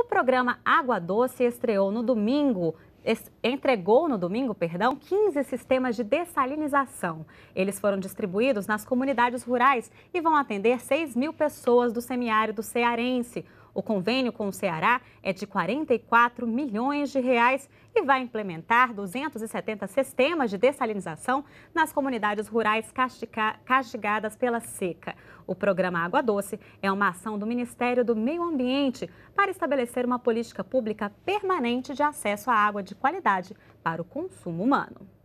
O programa Água Doce estreou no domingo entregou no domingo, perdão, 15 sistemas de dessalinização. Eles foram distribuídos nas comunidades rurais e vão atender 6 mil pessoas do semiárido cearense. O convênio com o Ceará é de 44 milhões de reais e vai implementar 270 sistemas de dessalinização nas comunidades rurais castigadas pela seca. O programa Água Doce é uma ação do Ministério do Meio Ambiente para estabelecer uma política pública permanente de acesso à água de qualidade para o consumo humano.